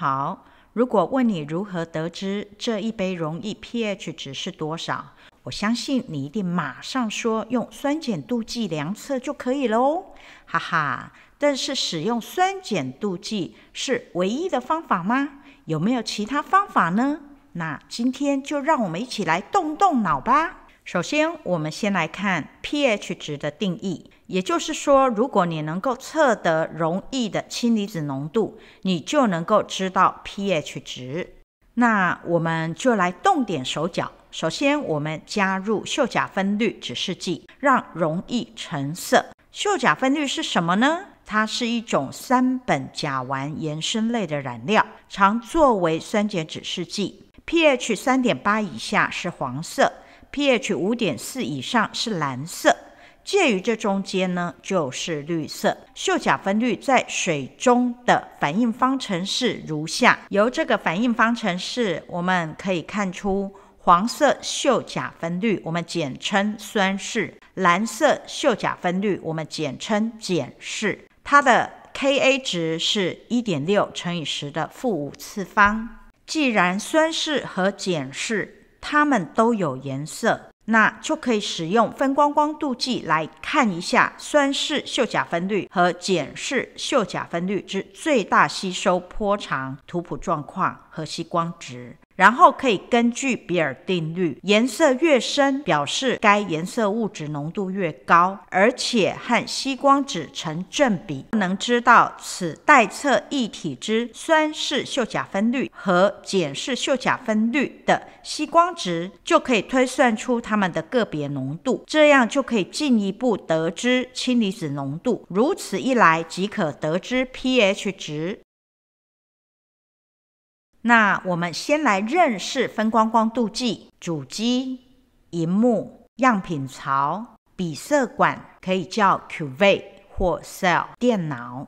好，如果问你如何得知这一杯溶液 pH 值是多少，我相信你一定马上说用酸碱度计量测就可以喽，哈哈。但是使用酸碱度计是唯一的方法吗？有没有其他方法呢？那今天就让我们一起来动动脑吧。首先，我们先来看 pH 值的定义。也就是说，如果你能够测得溶液的氢离子浓度，你就能够知道 pH 值。那我们就来动点手脚。首先，我们加入溴甲酚绿指示剂，让溶液橙色。溴甲酚绿是什么呢？它是一种三苯甲烷延伸类的染料，常作为酸碱指示剂。pH 三点八以下是黄色，pH 五点四以上是蓝色。介于这中间呢，就是绿色溴甲酚绿在水中的反应方程式如下。由这个反应方程式，我们可以看出黄色溴甲酚绿，我们简称酸式；蓝色溴甲酚绿，我们简称碱式。它的 Ka 值是1.6乘以10的负5次方。既然酸式和碱式它们都有颜色。那就可以使用分光光度计来看一下酸式溴甲酚率和碱式溴甲酚率之最大吸收波长图谱状况和吸光值。然后可以根据比尔定律，颜色越深表示该颜色物质浓度越高，而且和吸光纸成正比。能知道此待测液体之酸式溴甲酚率和碱式溴甲酚率的吸光值，就可以推算出它们的个别浓度，这样就可以进一步得知氢离子浓度。如此一来，即可得知 pH 值。那我们先来认识分光光度计主机、荧幕、样品槽、比色管，可以叫 c u v e 或 cell。电脑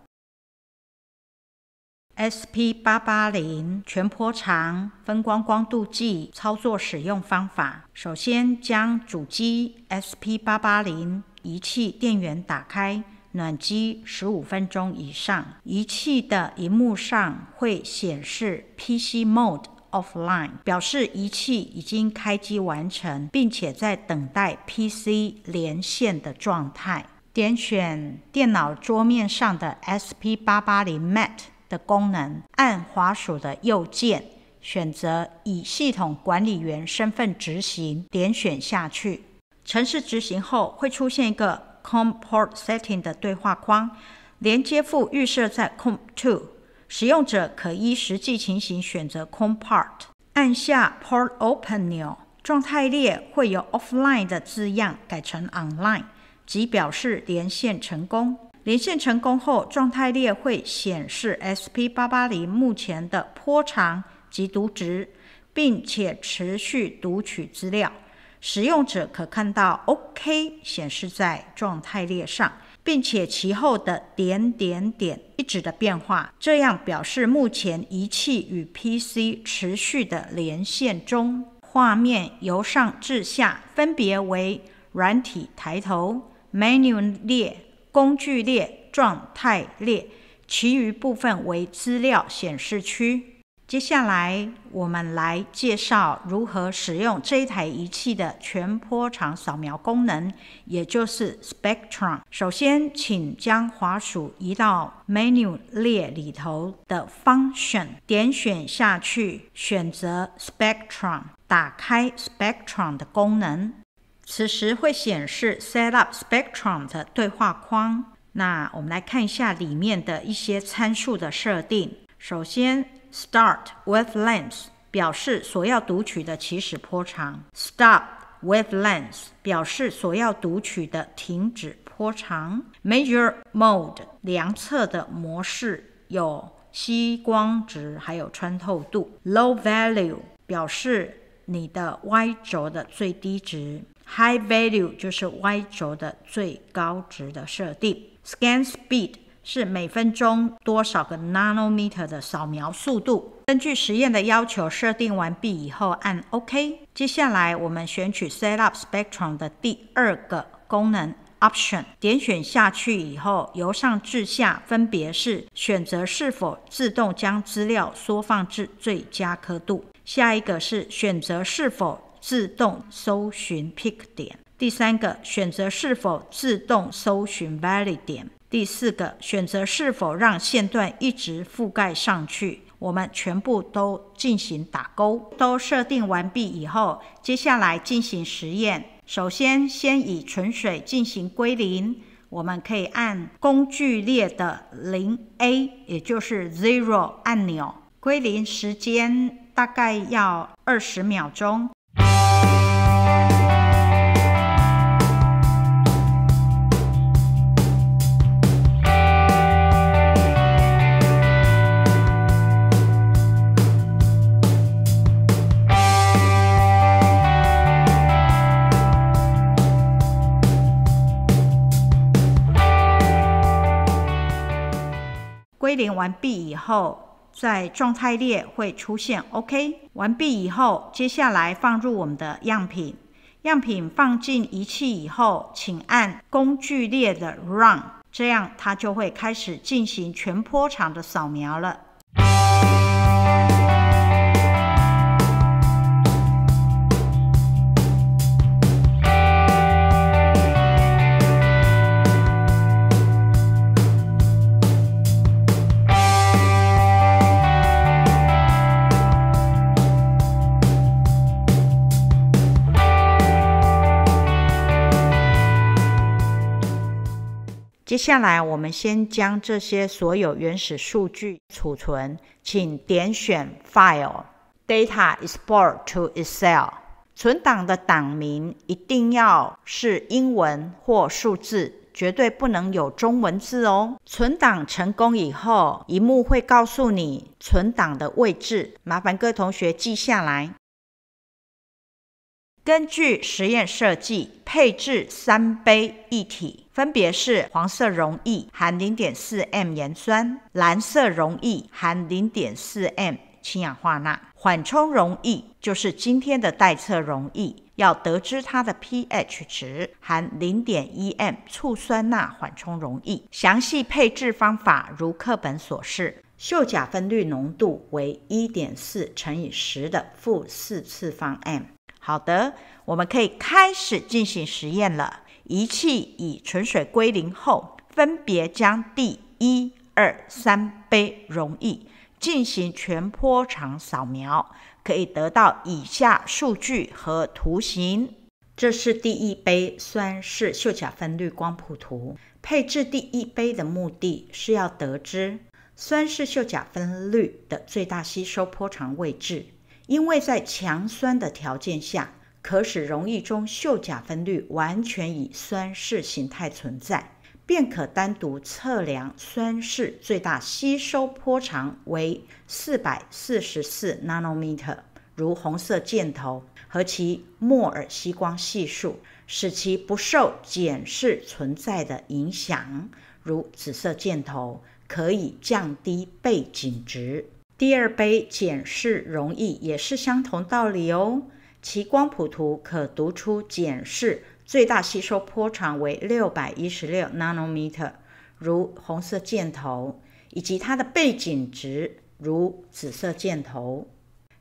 SP880 全波长分光光度计操作使用方法。首先将主机 SP880 仪器电源打开。暖机十五分钟以上，仪器的荧幕上会显示 PC Mode Offline，表示仪器已经开机完成，并且在等待 PC 连线的状态。点选电脑桌面上的 SP880 Mat 的功能，按滑鼠的右键，选择以系统管理员身份执行，点选下去。程式执行后会出现一个。COM Port Setting 的对话框，连接副预设在 COM2，使用者可依实际情形选择 COM Port。按下 Port Open 钮，状态列会有 Offline 的字样改成 Online，即表示连线成功。连线成功后，状态列会显示 SP880 目前的波长及读值，并且持续读取资料。使用者可看到 “OK” 显示在状态列上，并且其后的点点点一直的变化，这样表示目前仪器与 PC 持续的连线中。画面由上至下分别为软体抬头、menu 列、工具列、状态列，其余部分为资料显示区。接下来，我们来介绍如何使用这一台仪器的全波长扫描功能，也就是 s p e c t r u m 首先，请将滑鼠移到 Menu 列里头的 Function，点选下去，选择 s p e c t r u m 打开 s p e c t r u m 的功能。此时会显示 Set up s p e c t r u m 的对话框。那我们来看一下里面的一些参数的设定。首先 Start wavelength 表示所要读取的起始波长。Stop wavelength 表示所要读取的停止波长。Major mode 量测的模式有吸光值还有穿透度。Low value 表示你的 Y 轴的最低值。High value 就是 Y 轴的最高值的设定。Scan speed 是每分钟多少个 nanometer 的扫描速度？根据实验的要求设定完毕以后，按 OK。接下来我们选取 Set up Spectrum 的第二个功能 Option，点选下去以后，由上至下分别是选择是否自动将资料缩放至最佳刻度，下一个是选择是否自动搜寻 p i c k 点，第三个选择是否自动搜寻 Valid 点。第四个选择是否让线段一直覆盖上去，我们全部都进行打勾，都设定完毕以后，接下来进行实验。首先先以纯水进行归零，我们可以按工具列的零 A，也就是 Zero 按钮。归零时间大概要二十秒钟。归零完毕以后，在状态列会出现 OK。完毕以后，接下来放入我们的样品。样品放进仪器以后，请按工具列的 Run，这样它就会开始进行全波长的扫描了。接下来，我们先将这些所有原始数据储存，请点选 File Data Export to Excel。存档的档名一定要是英文或数字，绝对不能有中文字哦。存档成功以后，荧幕会告诉你存档的位置，麻烦各位同学记下来。根据实验设计，配置三杯一体。分别是黄色溶液含零点四 M 盐酸，蓝色溶液含零点四 M 氢氧化钠，缓冲溶液就是今天的待测溶液，要得知它的 p H 值，含零点一 M 醋酸钠缓冲溶液，详细配置方法如课本所示。溴甲酚氯浓度为一点四乘以十的负四次方 M。好的，我们可以开始进行实验了。仪器以纯水归零后，分别将第一、二、三杯溶液进行全波长扫描，可以得到以下数据和图形。这是第一杯酸式溴甲酚滤光谱图。配置第一杯的目的是要得知酸式溴甲酚滤的最大吸收波长位置，因为在强酸的条件下。可使溶液中溴甲酚氯完全以酸式形态存在，便可单独测量酸式最大吸收波长为四百四十四 nanometer，如红色箭头和其莫尔吸光系数，使其不受检视存在的影响，如紫色箭头，可以降低背景值。第二杯碱式溶液也是相同道理哦。其光谱图可读出碱式最大吸收波长为六百一十六 nanometer，如红色箭头，以及它的背景值，如紫色箭头。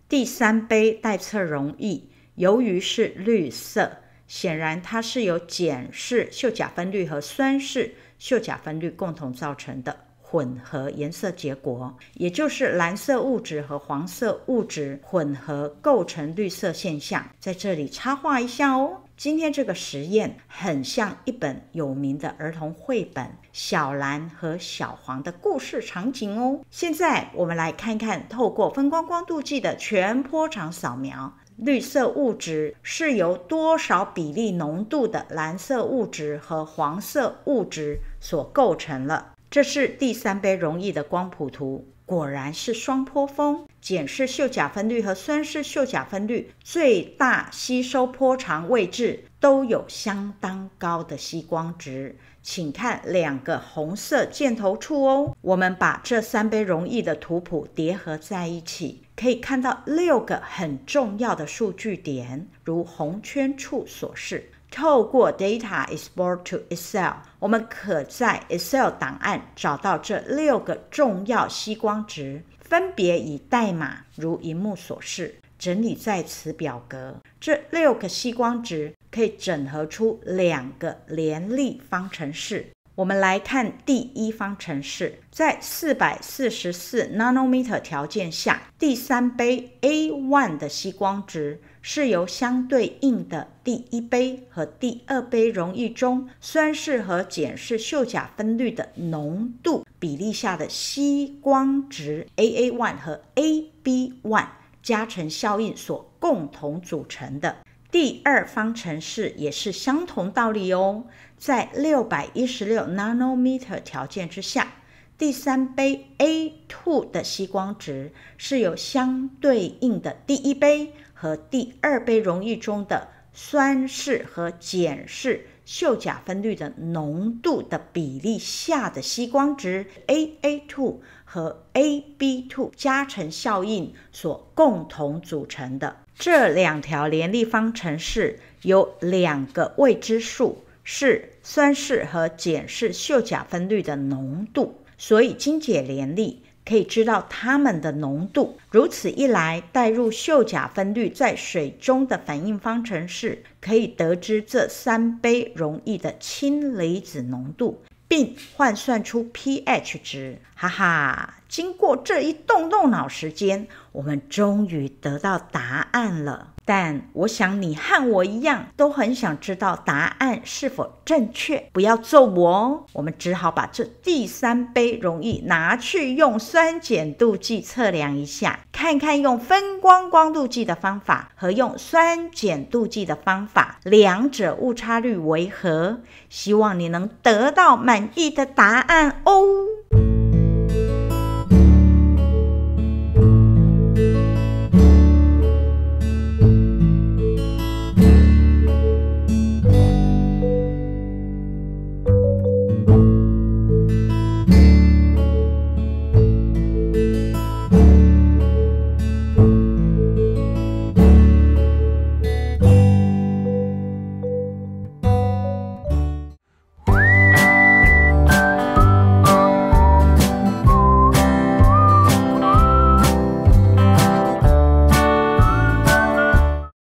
第三杯待测溶液由于是绿色，显然它是由碱式溴甲酚绿和酸式溴甲酚绿共同造成的。混合颜色结果，也就是蓝色物质和黄色物质混合构成绿色现象。在这里插画一下哦。今天这个实验很像一本有名的儿童绘本《小蓝和小黄的故事》场景哦。现在我们来看看，透过分光光度计的全波长扫描，绿色物质是由多少比例浓度的蓝色物质和黄色物质所构成的？这是第三杯容易的光谱图，果然是双坡峰，碱式溴甲酚率和酸式溴甲酚率最大吸收波长位置都有相当高的吸光值，请看两个红色箭头处哦。我们把这三杯容易的图谱叠合在一起，可以看到六个很重要的数据点，如红圈处所示。透过 Data Export to Excel，我们可在 Excel 档案找到这六个重要吸光值，分别以代码如荧幕所示整理在此表格。这六个吸光值可以整合出两个联立方程式。我们来看第一方程式，在444 e r 条件下，第三杯 a one 的吸光值是由相对应的第一杯和第二杯溶液中酸式和碱式溴甲酚率的浓度比例下的吸光值 a a one 和 a b one 加成效应所共同组成的。第二方程式也是相同道理哦，在六百一十六 nanometer 条件之下，第三杯 A two 的吸光值是有相对应的第一杯和第二杯溶液中的酸式和碱式溴甲酚率的浓度的比例下的吸光值 A A two。和 a b 2加成效应所共同组成的这两条联立方程式有两个未知数，是酸式和碱式溴甲酚率的浓度，所以解联立可以知道它们的浓度。如此一来，代入溴甲酚率在水中的反应方程式，可以得知这三杯溶液的氢离子浓度。并换算出 pH 值，哈哈！经过这一动动脑时间，我们终于得到答案了。但我想你和我一样，都很想知道答案是否正确。不要揍我哦！我们只好把这第三杯溶液拿去用酸碱度计测量一下，看看用分光光度计的方法和用酸碱度计的方法，两者误差率为何？希望你能得到满意的答案哦。